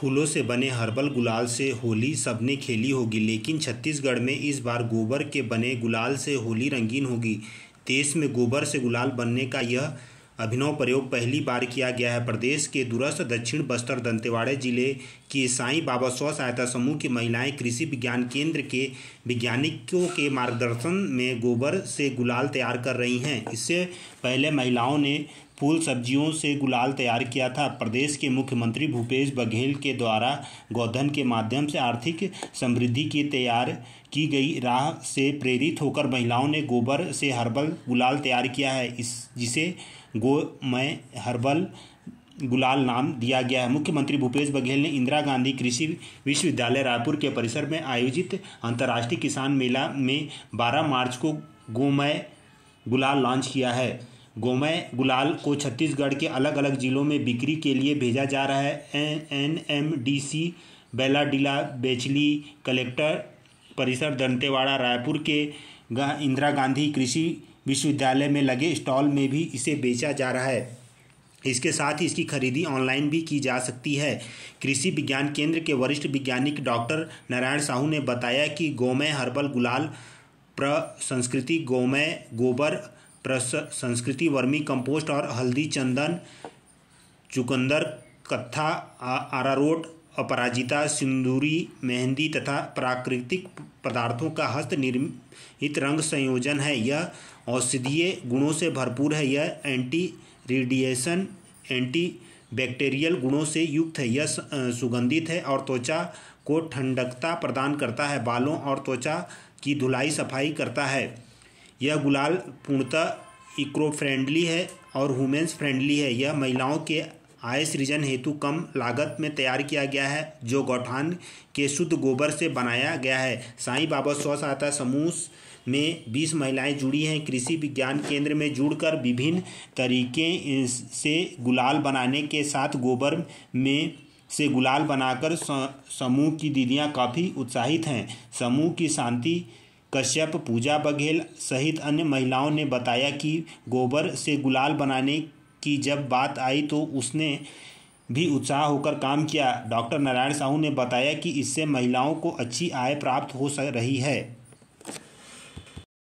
फूलों से बने हर्बल गुलाल से होली सबने खेली होगी लेकिन छत्तीसगढ़ में इस बार गोबर के बने गुलाल से होली रंगीन होगी देश में गोबर से गुलाल बनने का यह अभिनव प्रयोग पहली बार किया गया है प्रदेश के दूरस्थ दक्षिण बस्तर दंतेवाड़े जिले की साईं बाबा स्व सहायता समूह की महिलाएं कृषि विज्ञान केंद्र के वैज्ञानिकों के मार्गदर्शन में गोबर से गुलाल तैयार कर रही हैं इससे पहले महिलाओं ने फूल सब्जियों से गुलाल तैयार किया था प्रदेश के मुख्यमंत्री भूपेश बघेल के द्वारा गौधन के माध्यम से आर्थिक समृद्धि की तैयार की गई राह से प्रेरित होकर महिलाओं ने गोबर से हर्बल गुलाल तैयार किया है इस जिसे गोमय हर्बल गुलाल नाम दिया गया है मुख्यमंत्री भूपेश बघेल ने इंदिरा गांधी कृषि विश्वविद्यालय रायपुर के परिसर में आयोजित अंतर्राष्ट्रीय किसान मेला में 12 मार्च को गोमय गुलाल लॉन्च किया है गोमय गुलाल को छत्तीसगढ़ के अलग अलग जिलों में बिक्री के लिए भेजा जा रहा है N M D C Bailadila बेचली कलेक्टर परिसर दंतेवाड़ा रायपुर के इंदिरा गांधी कृषि विश्वविद्यालय में लगे स्टॉल में भी इसे बेचा जा रहा है इसके साथ ही इसकी खरीदी ऑनलाइन भी की जा सकती है कृषि विज्ञान केंद्र के वरिष्ठ वैज्ञानिक डॉक्टर नारायण साहू ने बताया कि गोमय हर्बल गुलाल प्रसंस्कृति गोमय गोबर ट्रस संस्कृति वर्मी कंपोस्ट और हल्दी चंदन चुकंदर कत्था आरारोट अपराजिता सिंदूरी मेहंदी तथा प्राकृतिक पदार्थों का हस्त निर्मित रंग संयोजन है यह औषधीय गुणों से भरपूर है यह एंटी रेडिएशन एंटी बैक्टीरियल गुणों से युक्त है यह सुगंधित है और त्वचा को ठंडकता प्रदान करता है बालों और त्वचा की धुलाई सफाई करता है यह गुलाल पूर्णतः इक्रो फ्रेंडली है और वुमेंस फ्रेंडली है यह महिलाओं के आय सृजन हेतु कम लागत में तैयार किया गया है जो गौठान के शुद्ध गोबर से बनाया गया है साई बाबा स्व सहायता समूह में 20 महिलाएं जुड़ी हैं कृषि विज्ञान केंद्र में जुड़कर विभिन्न तरीके से गुलाल बनाने के साथ गोबर में से गुलाल बनाकर समूह की दीदियां काफ़ी उत्साहित हैं समूह की शांति कश्यप पूजा बघेल सहित अन्य महिलाओं ने बताया कि गोबर से गुलाल बनाने की जब बात आई तो उसने भी उत्साह होकर काम किया डॉक्टर नारायण साहू ने बताया कि इससे महिलाओं को अच्छी आय प्राप्त हो रही है